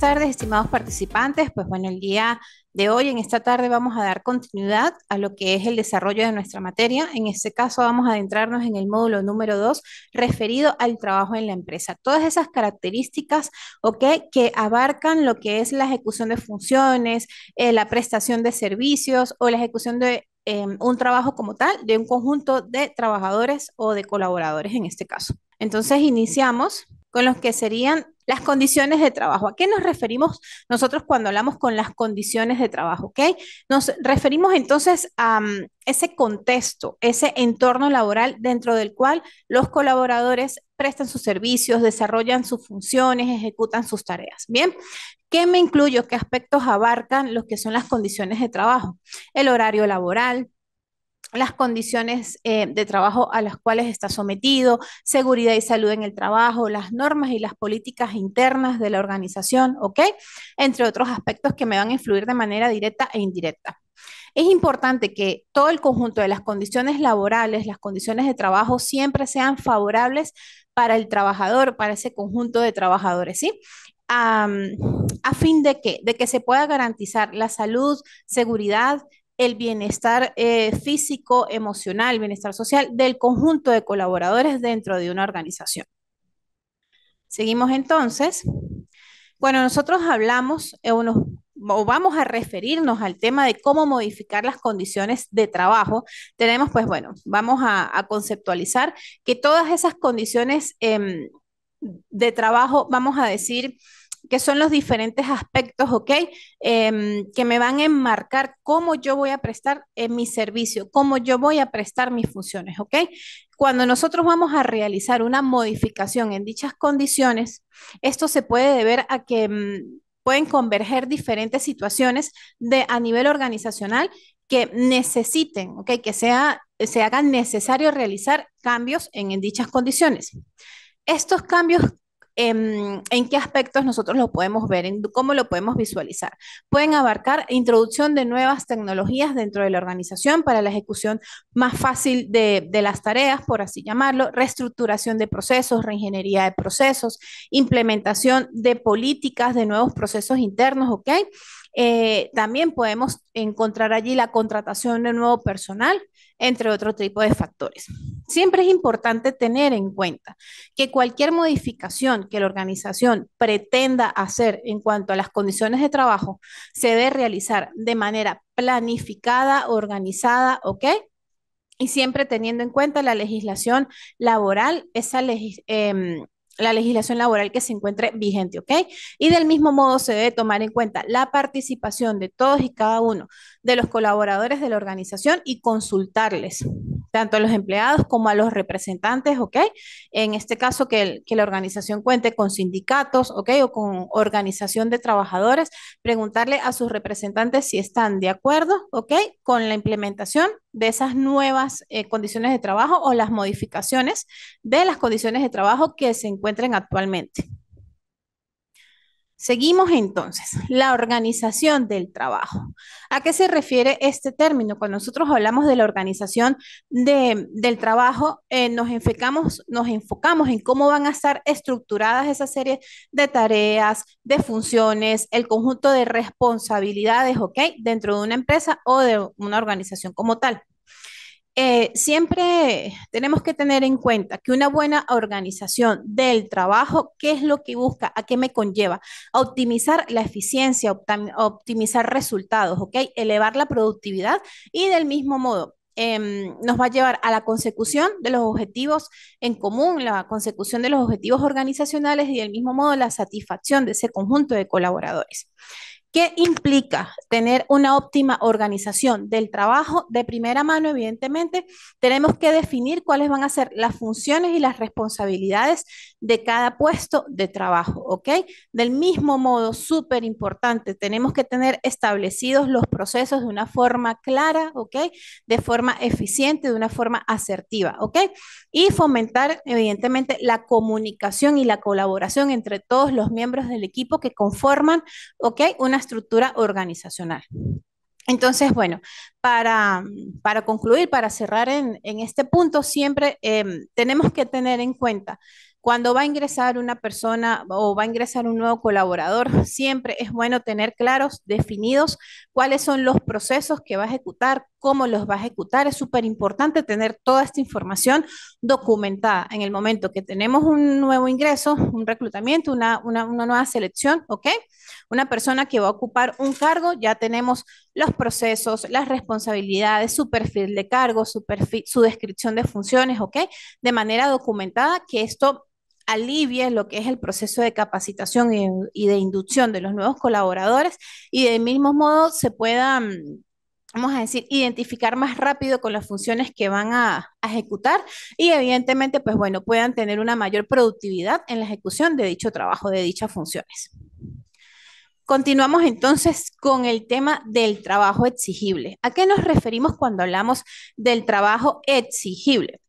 tardes, estimados participantes. Pues bueno, el día de hoy, en esta tarde, vamos a dar continuidad a lo que es el desarrollo de nuestra materia. En este caso, vamos a adentrarnos en el módulo número 2, referido al trabajo en la empresa. Todas esas características, ¿ok? Que abarcan lo que es la ejecución de funciones, eh, la prestación de servicios o la ejecución de em, un trabajo como tal de un conjunto de trabajadores o de colaboradores en este caso. Entonces, iniciamos con los que serían las condiciones de trabajo. ¿A qué nos referimos nosotros cuando hablamos con las condiciones de trabajo? ¿okay? Nos referimos entonces a mm, ese contexto, ese entorno laboral dentro del cual los colaboradores prestan sus servicios, desarrollan sus funciones, ejecutan sus tareas. Bien, ¿qué me incluyo? ¿Qué aspectos abarcan los que son las condiciones de trabajo? El horario laboral, las condiciones eh, de trabajo a las cuales está sometido, seguridad y salud en el trabajo, las normas y las políticas internas de la organización, ¿ok? Entre otros aspectos que me van a influir de manera directa e indirecta. Es importante que todo el conjunto de las condiciones laborales, las condiciones de trabajo siempre sean favorables para el trabajador, para ese conjunto de trabajadores, ¿sí? a fin de que, de que se pueda garantizar la salud, seguridad el bienestar eh, físico, emocional, bienestar social del conjunto de colaboradores dentro de una organización. Seguimos entonces. Bueno, nosotros hablamos eh, o vamos a referirnos al tema de cómo modificar las condiciones de trabajo. Tenemos, pues bueno, vamos a, conceptualizar que todas esas condiciones em, de trabajo, vamos a decir, que son los diferentes aspectos, ¿ok? Em, que me van a enmarcar cómo yo voy a prestar eh, mi servicio, cómo yo voy a prestar mis funciones, ¿ok? Cuando nosotros vamos a realizar una modificación en dichas condiciones, esto se puede deber a que mm, pueden converger diferentes situaciones de, a nivel organizacional que necesiten, ¿ok? Que sea, se haga necesario realizar cambios en, en dichas condiciones. Estos cambios Em, en, qué aspectos nosotros lo podemos ver, cómo lo podemos visualizar. Pueden abarcar introducción de nuevas tecnologías dentro de la organización para la ejecución más fácil de las tareas, por así llamarlo, reestructuración de procesos, reingeniería de procesos, implementación de políticas, de nuevos procesos internos, ¿ok? Eh, también podemos encontrar allí la contratación de nuevo personal, entre otro tipo de factores. Siempre es importante tener en cuenta que cualquier modificación que la organización pretenda hacer en cuanto a las condiciones de trabajo se debe realizar de manera planificada, organizada, ¿ok? Y siempre teniendo en cuenta la legislación laboral, esa, legislación em, la legislación laboral que se encuentre vigente, ¿ok? Y del mismo modo se debe tomar en cuenta la participación de todos y cada uno de los colaboradores de la organización y consultarles tanto a los empleados como a los representantes, ¿ok? En este caso, que, que la organización cuente con sindicatos, ¿ok? O con organización de trabajadores, preguntarle a sus representantes si están de acuerdo, ¿ok? Con la implementación de esas nuevas eh, condiciones de trabajo o las modificaciones de las condiciones de trabajo que se encuentren actualmente. Seguimos entonces, la organización del trabajo. ¿A qué se refiere este término? Cuando nosotros hablamos de la organización del trabajo, eh, nos, enfocamos, nos enfocamos en cómo van a estar estructuradas esa serie de tareas, de funciones, el conjunto de responsabilidades, ¿ok? Dentro de una empresa o de una organización como tal. Eh, siempre tenemos que tener en cuenta que una buena organización del trabajo, ¿qué es lo que busca? ¿A qué me conlleva? A optimizar la eficiencia, optimizar resultados, ¿ok? Elevar la productividad y del mismo modo. Em, nos va a llevar a la consecución de los objetivos en común, la consecución de los objetivos organizacionales y del mismo modo la satisfacción de ese conjunto de colaboradores. ¿Qué implica tener una óptima organización del trabajo? De primera mano, evidentemente, tenemos que definir cuáles van a ser las funciones y las responsabilidades de cada puesto de trabajo, ¿ok? Del mismo modo, súper importante, tenemos que tener establecidos los procesos de una forma clara, ¿ok? De forma eficiente, de una forma asertiva, ¿ok? Y fomentar, evidentemente, la comunicación y la colaboración entre todos los miembros del equipo que conforman, ¿ok? Una estructura organizacional. Entonces, bueno, para, para concluir, para cerrar en, en este punto, siempre em, tenemos que tener en cuenta cuando va a ingresar una persona o va a ingresar un nuevo colaborador, siempre es bueno tener claros, definidos cuáles son los procesos que va a ejecutar, cómo los va a ejecutar. Es súper importante tener toda esta información documentada en el momento que tenemos un nuevo ingreso, un reclutamiento, una, nueva selección, ¿ok? Una persona que va a ocupar un cargo, ya tenemos los procesos, las responsabilidades, su perfil de cargo, su, descripción de funciones, ¿ok? De manera documentada, que esto alivie lo que es el proceso de capacitación y, de inducción de los nuevos colaboradores y del mismo modo se puedan mm, vamos a decir, identificar más rápido con las funciones que van a, a, ejecutar y evidentemente, pues bueno, puedan tener una mayor productividad en la ejecución de dicho trabajo, de dichas funciones. Continuamos entonces con el tema del trabajo exigible. ¿A qué nos referimos cuando hablamos del trabajo exigible?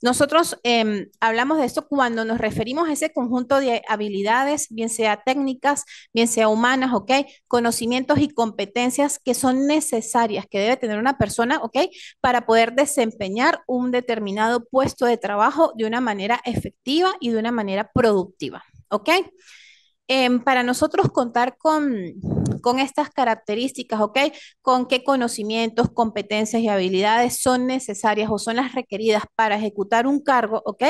Nosotros em, hablamos de esto cuando nos referimos a ese conjunto de habilidades, bien sea técnicas, bien sea humanas, ¿ok? Conocimientos y competencias que son necesarias, que debe tener una persona, ¿ok? Para poder desempeñar un determinado puesto de trabajo de una manera efectiva y de una manera productiva, ¿ok? Em, para nosotros contar con, con estas características, ¿ok? Con qué conocimientos, competencias y habilidades son necesarias o son las requeridas para ejecutar un cargo, ¿ok?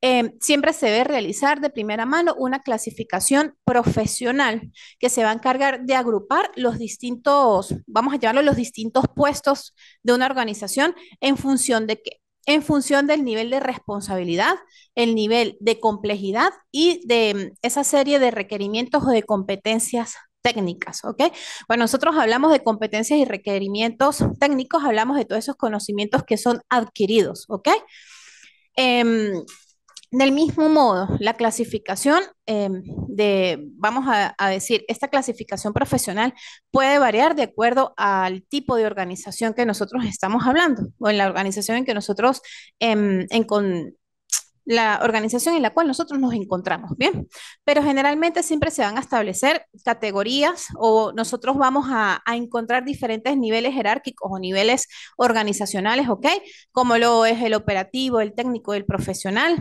Em, siempre se debe realizar de primera mano una clasificación profesional que se va a encargar de agrupar los distintos, vamos a llamarlo los distintos puestos de una organización en función de qué en función del nivel de responsabilidad, el nivel de complejidad y de mm, esa serie de requerimientos o de competencias técnicas, ¿ok? Cuando nosotros hablamos de competencias y requerimientos técnicos, hablamos de todos esos conocimientos que son adquiridos, ¿ok? Em, del mismo modo, la clasificación em, de, vamos a, decir, esta clasificación profesional puede variar de acuerdo al tipo de organización que nosotros estamos hablando o en la organización en que nosotros, em, en con, la organización en la cual nosotros nos encontramos, ¿bien? Pero generalmente siempre se van a establecer categorías o nosotros vamos a, a, encontrar diferentes niveles jerárquicos o niveles organizacionales, ¿ok? Como lo es el operativo, el técnico, el profesional,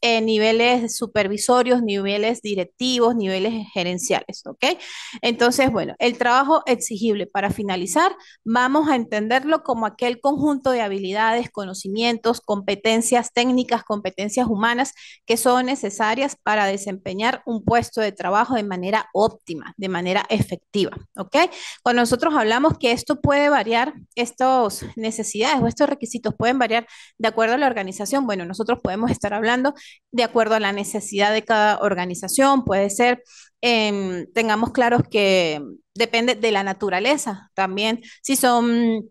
eh, niveles supervisorios, niveles directivos, niveles gerenciales, ¿ok? Entonces, bueno, el trabajo exigible, para finalizar, vamos a entenderlo como aquel conjunto de habilidades, conocimientos, competencias técnicas, competencias humanas que son necesarias para desempeñar un puesto de trabajo de manera óptima, de manera efectiva, ¿ok? Cuando nosotros hablamos que esto puede variar, estas necesidades o estos requisitos pueden variar de acuerdo a la organización, bueno, nosotros podemos estar hablando de acuerdo a la necesidad de cada organización. Puede ser, em, tengamos claros que depende de la naturaleza también. Si son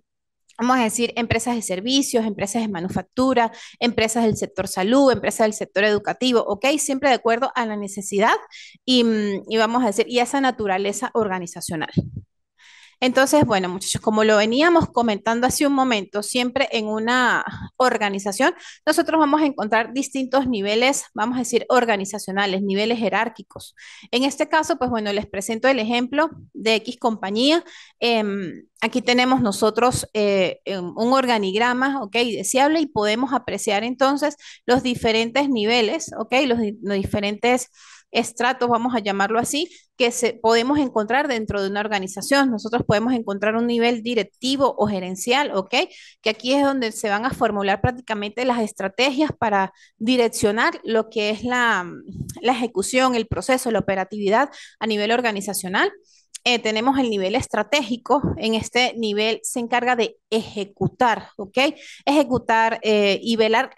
vamos a decir, empresas de servicios, empresas de manufactura, empresas del sector salud, empresas del sector educativo, ¿ok? Siempre de acuerdo a la necesidad y, vamos a decir, y esa naturaleza organizacional. Entonces, bueno, muchachos, como lo veníamos comentando hace un momento, siempre en una organización, nosotros vamos a encontrar distintos niveles, vamos a decir, organizacionales, niveles jerárquicos. En este caso, pues bueno, les presento el ejemplo de X compañía. Em, aquí tenemos nosotros eh, em, un organigrama, ¿ok? Deseable y podemos apreciar entonces los diferentes niveles, ¿ok? los diferentes estratos, vamos a llamarlo así, que se, podemos encontrar dentro de una organización. Nosotros podemos encontrar un nivel directivo o gerencial, ¿ok? Que aquí es donde se van a formular prácticamente las estrategias para direccionar lo que es la, la ejecución, el proceso, la operatividad a nivel organizacional. Eh, tenemos el nivel estratégico. En este nivel se encarga de ejecutar, ¿ok? Ejecutar eh, y velar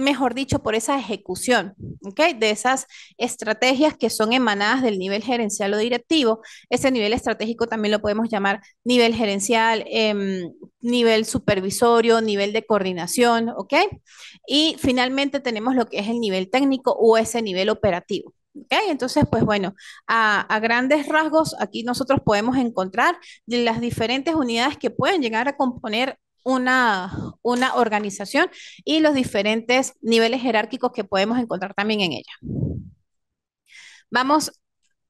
mejor dicho, por esa ejecución, ¿ok? De esas estrategias que son emanadas del nivel gerencial o directivo. Ese nivel estratégico también lo podemos llamar nivel gerencial, em, nivel supervisorio, nivel de coordinación, ¿ok? Y finalmente tenemos lo que es el nivel técnico o ese nivel operativo. ¿ok? entonces, pues bueno, a, grandes rasgos, aquí nosotros podemos encontrar las diferentes unidades que pueden llegar a componer una, una organización y los diferentes niveles jerárquicos que podemos encontrar también en ella. Vamos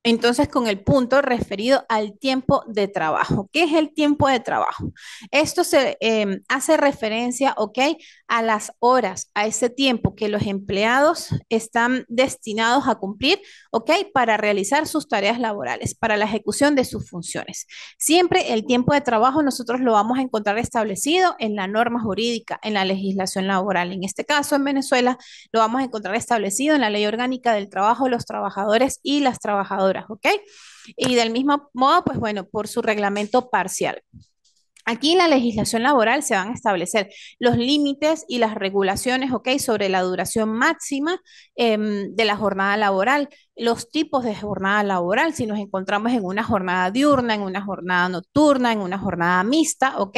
entonces, con el punto referido al tiempo de trabajo. ¿Qué es el tiempo de trabajo? Esto se em, hace referencia, ¿ok? A las horas, a ese tiempo que los empleados están destinados a cumplir, ¿ok? Para realizar sus tareas laborales, para la ejecución de sus funciones. Siempre el tiempo de trabajo nosotros lo vamos a encontrar establecido en la norma jurídica, en la legislación laboral. En este caso, en Venezuela, lo vamos a encontrar establecido en la Ley Orgánica del Trabajo, los trabajadores y las trabajadoras ¿ok? Y del mismo modo, pues bueno, por su reglamento parcial. Aquí en la legislación laboral se van a establecer los límites y las regulaciones, ¿ok? Sobre la duración máxima em, de la jornada laboral, los tipos de jornada laboral, si nos encontramos en una jornada diurna, en una jornada nocturna, en una jornada mixta, ¿ok?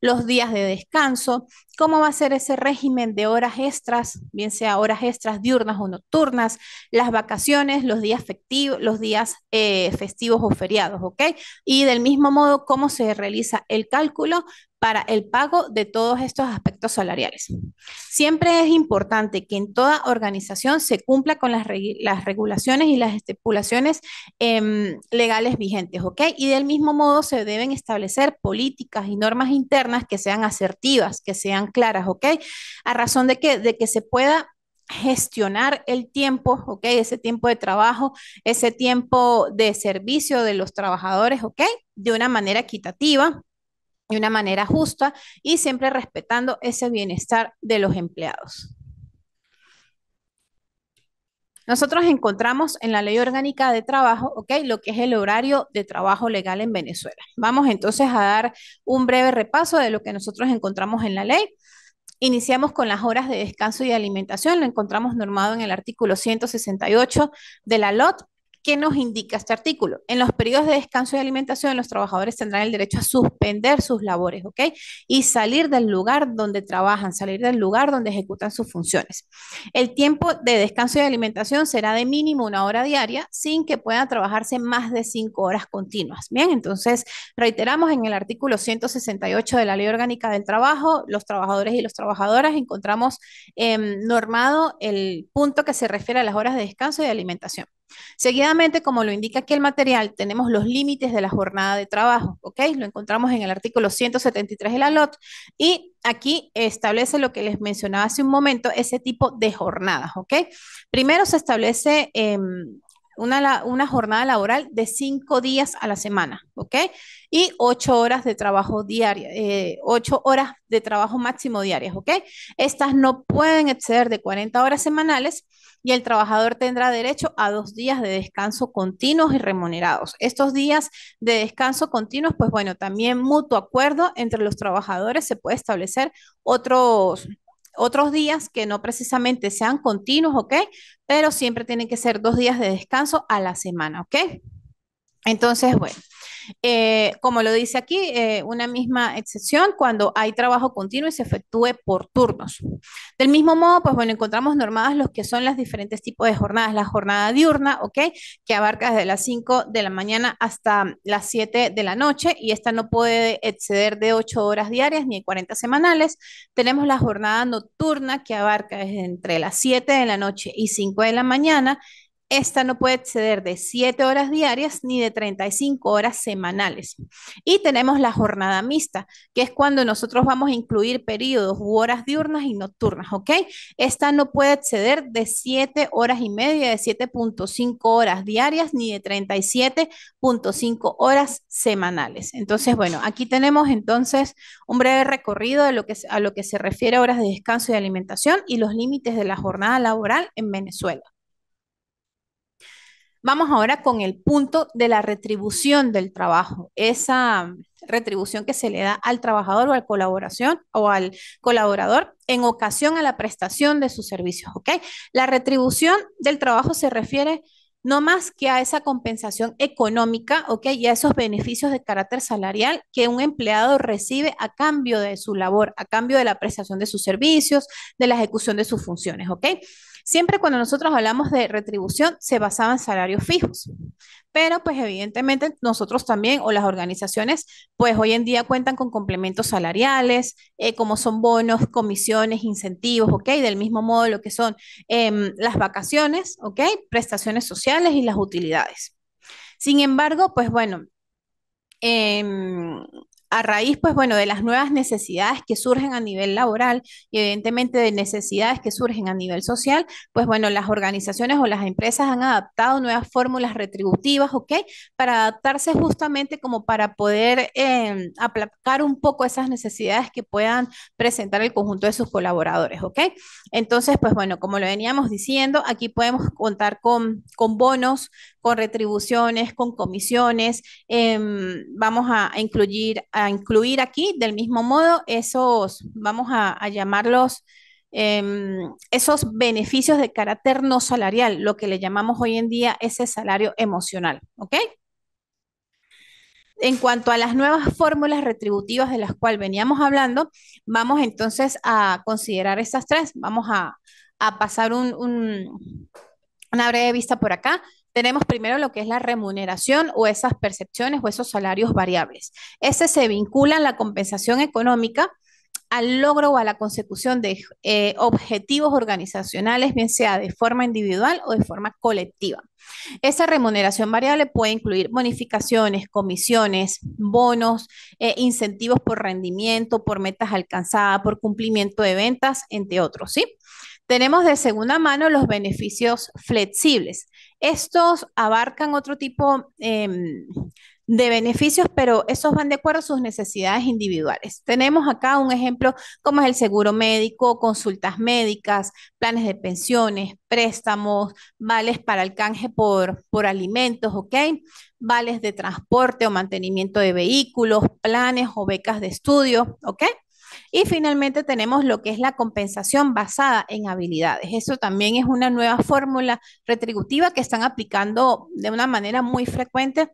Los días de descanso, cómo va a ser ese régimen de horas extras, bien sea horas extras diurnas o nocturnas, las vacaciones, los días festivos, los días eh, festivos o feriados, ¿ok? Y del mismo modo, cómo se realiza el cálculo para el pago de todos estos aspectos salariales. Siempre es importante que en toda organización se cumpla con las, regulaciones y las estipulaciones em, legales vigentes, ¿ok? Y del mismo modo se deben establecer políticas y normas internas que sean asertivas, que sean claras, ¿ok? A razón de que, de que se pueda gestionar el tiempo, ¿ok? Ese tiempo de trabajo, ese tiempo de servicio de los trabajadores, ¿ok? De una manera equitativa, de una manera justa y siempre respetando ese bienestar de los empleados. Nosotros encontramos en la ley orgánica de trabajo, Lo que es el horario de trabajo legal en Venezuela. Vamos entonces a dar un breve repaso de lo que nosotros encontramos en la ley. Iniciamos con las horas de descanso y alimentación, lo encontramos normado en el artículo 168 de la LOT. ¿Qué nos indica este artículo? En los periodos de descanso y alimentación, los trabajadores tendrán el derecho a suspender sus labores, ¿ok? Y salir del lugar donde trabajan, salir del lugar donde ejecutan sus funciones. El tiempo de descanso y alimentación será de mínimo una hora diaria, sin que puedan trabajarse más de cinco horas continuas. Bien, entonces reiteramos en el artículo 168 de la Ley Orgánica del Trabajo, los trabajadores y las trabajadoras encontramos em, normado el punto que se refiere a las horas de descanso y de alimentación. Seguidamente, como lo indica aquí el material, tenemos los límites de la jornada de trabajo, ¿ok? Lo encontramos en el artículo 173 de la LOT y aquí establece lo que les mencionaba hace un momento, ese tipo de jornadas, ¿ok? Primero se establece em, una, jornada laboral de cinco días a la semana, ¿ok? Y ocho horas de trabajo diario, eh, ocho horas de trabajo máximo diarias, ¿ok? Estas no pueden exceder de 40 horas semanales y el trabajador tendrá derecho a dos días de descanso continuos y remunerados. Estos días de descanso continuos, pues bueno, también mutuo acuerdo entre los trabajadores se puede establecer otros otros días que no precisamente sean continuos, ¿ok? Pero siempre tienen que ser dos días de descanso a la semana, ¿ok? Entonces, bueno, eh, como lo dice aquí, eh, una misma excepción cuando hay trabajo continuo y se efectúe por turnos. Del mismo modo, pues bueno, encontramos normadas los que son los diferentes tipos de jornadas. La jornada diurna, ¿ok? Que abarca desde las 5 de la mañana hasta las 7 de la noche y esta no puede exceder de 8 horas diarias ni 40 semanales. Tenemos la jornada nocturna que abarca desde entre las 7 de la noche y 5 de la mañana esta no puede exceder de 7 horas diarias ni de 35 horas semanales. Y tenemos la jornada mixta, que es cuando nosotros vamos a incluir periodos u horas diurnas y nocturnas, ¿ok? Esta no puede exceder de 7 horas y media, de 7.5 horas diarias ni de 37.5 horas semanales. Entonces, bueno, aquí tenemos entonces un breve recorrido de lo que, a lo que se refiere a horas de descanso y alimentación y los límites de la jornada laboral en Venezuela. Vamos ahora con el punto de la retribución del trabajo, esa retribución que se le da al trabajador o al colaboración o al colaborador en ocasión a la prestación de sus servicios, ¿ok? La retribución del trabajo se refiere no más que a esa compensación económica, ¿ok? Y a esos beneficios de carácter salarial que un empleado recibe a cambio de su labor, a cambio de la prestación de sus servicios, de la ejecución de sus funciones, ¿ok? Siempre cuando nosotros hablamos de retribución, se basaba en salarios fijos. Pero pues evidentemente nosotros también o las organizaciones pues hoy en día cuentan con complementos salariales, eh, como son bonos, comisiones, incentivos, ¿ok? Del mismo modo lo que son em, las vacaciones, ¿ok? Prestaciones sociales y las utilidades. Sin embargo, pues bueno, em, a raíz, pues bueno, de las nuevas necesidades que surgen a nivel laboral y evidentemente de necesidades que surgen a nivel social, pues bueno, las organizaciones o las empresas han adaptado nuevas fórmulas retributivas, ¿ok? Para adaptarse justamente como para poder em, aplacar un poco esas necesidades que puedan presentar el conjunto de sus colaboradores, ¿ok? Entonces, pues bueno, como lo veníamos diciendo, aquí podemos contar con, con bonos, con retribuciones, con comisiones. Em, vamos a incluir, a incluir aquí del mismo modo esos, vamos a, llamarlos em, esos beneficios de carácter no salarial, lo que le llamamos hoy en día ese salario emocional, ¿ok? En cuanto a las nuevas fórmulas retributivas de las cuales veníamos hablando, vamos entonces a considerar estas tres. Vamos a, pasar un, una breve vista por acá. Tenemos primero lo que es la remuneración o esas percepciones o esos salarios variables. Ese se vincula a la compensación económica al logro o a la consecución de eh, objetivos organizacionales, bien sea de forma individual o de forma colectiva. Esa remuneración variable puede incluir bonificaciones, comisiones, bonos, eh, incentivos por rendimiento, por metas alcanzadas, por cumplimiento de ventas, entre otros, ¿sí? Tenemos de segunda mano los beneficios flexibles. Estos abarcan otro tipo em, de beneficios, pero esos van de acuerdo a sus necesidades individuales. Tenemos acá un ejemplo como es el seguro médico, consultas médicas, planes de pensiones, préstamos, vales para el canje por, por alimentos, ¿ok? Vales de transporte o mantenimiento de vehículos, planes o becas de estudio, ¿ok? Y finalmente tenemos lo que es la compensación basada en habilidades. Eso también es una nueva fórmula retributiva que están aplicando de una manera muy frecuente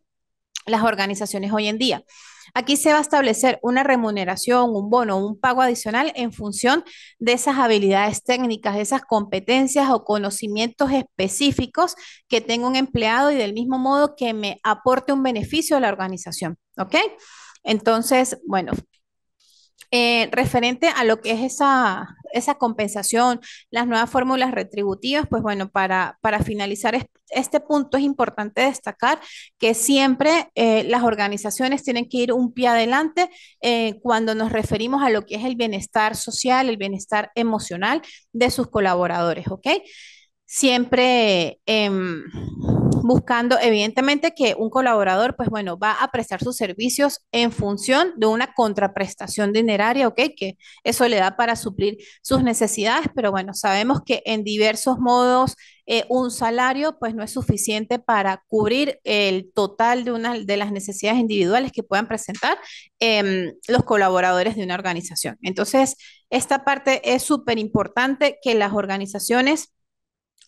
las organizaciones hoy en día. Aquí se va a establecer una remuneración, un bono, un pago adicional en función de esas habilidades técnicas, de esas competencias o conocimientos específicos que tenga un empleado y del mismo modo que me aporte un beneficio a la organización. ¿Ok? Entonces, bueno, eh, referente a lo que es esa, esa compensación, las nuevas fórmulas retributivas, pues bueno, para, para finalizar este, punto es importante destacar que siempre eh, las organizaciones tienen que ir un pie adelante eh, cuando nos referimos a lo que es el bienestar social, el bienestar emocional de sus colaboradores, ¿ok? Siempre... Em, buscando evidentemente que un colaborador, pues bueno, va a prestar sus servicios en función de una contraprestación dineraria, ¿ok? Que eso le da para suplir sus necesidades, pero bueno, sabemos que en diversos modos eh, un salario pues no es suficiente para cubrir el total de, una, de las necesidades individuales que puedan presentar em, los colaboradores de una organización. Entonces, esta parte es súper importante que las organizaciones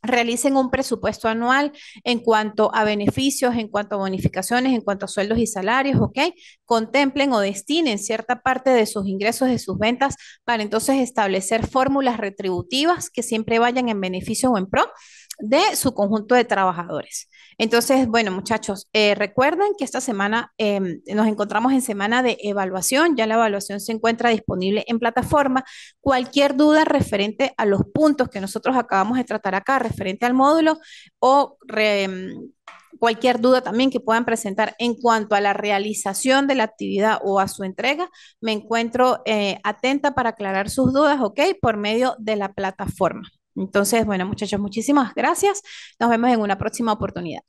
realicen un presupuesto anual en cuanto a beneficios, en cuanto a bonificaciones, en cuanto a sueldos y salarios, ¿ok? Contemplen o destinen cierta parte de sus ingresos, de sus ventas, para entonces establecer fórmulas retributivas que siempre vayan en beneficio o en pro de su conjunto de trabajadores. Entonces, bueno, muchachos, eh, recuerden que esta semana em, nos encontramos en semana de evaluación. Ya la evaluación se encuentra disponible en plataforma. Cualquier duda referente a los puntos que nosotros acabamos de tratar acá, referente al módulo o... Em, cualquier duda también que puedan presentar en cuanto a la realización de la actividad o a su entrega, me encuentro eh, atenta para aclarar sus dudas, ¿ok? Por medio de la plataforma. Entonces, bueno, muchachos, muchísimas gracias. Nos vemos en una próxima oportunidad.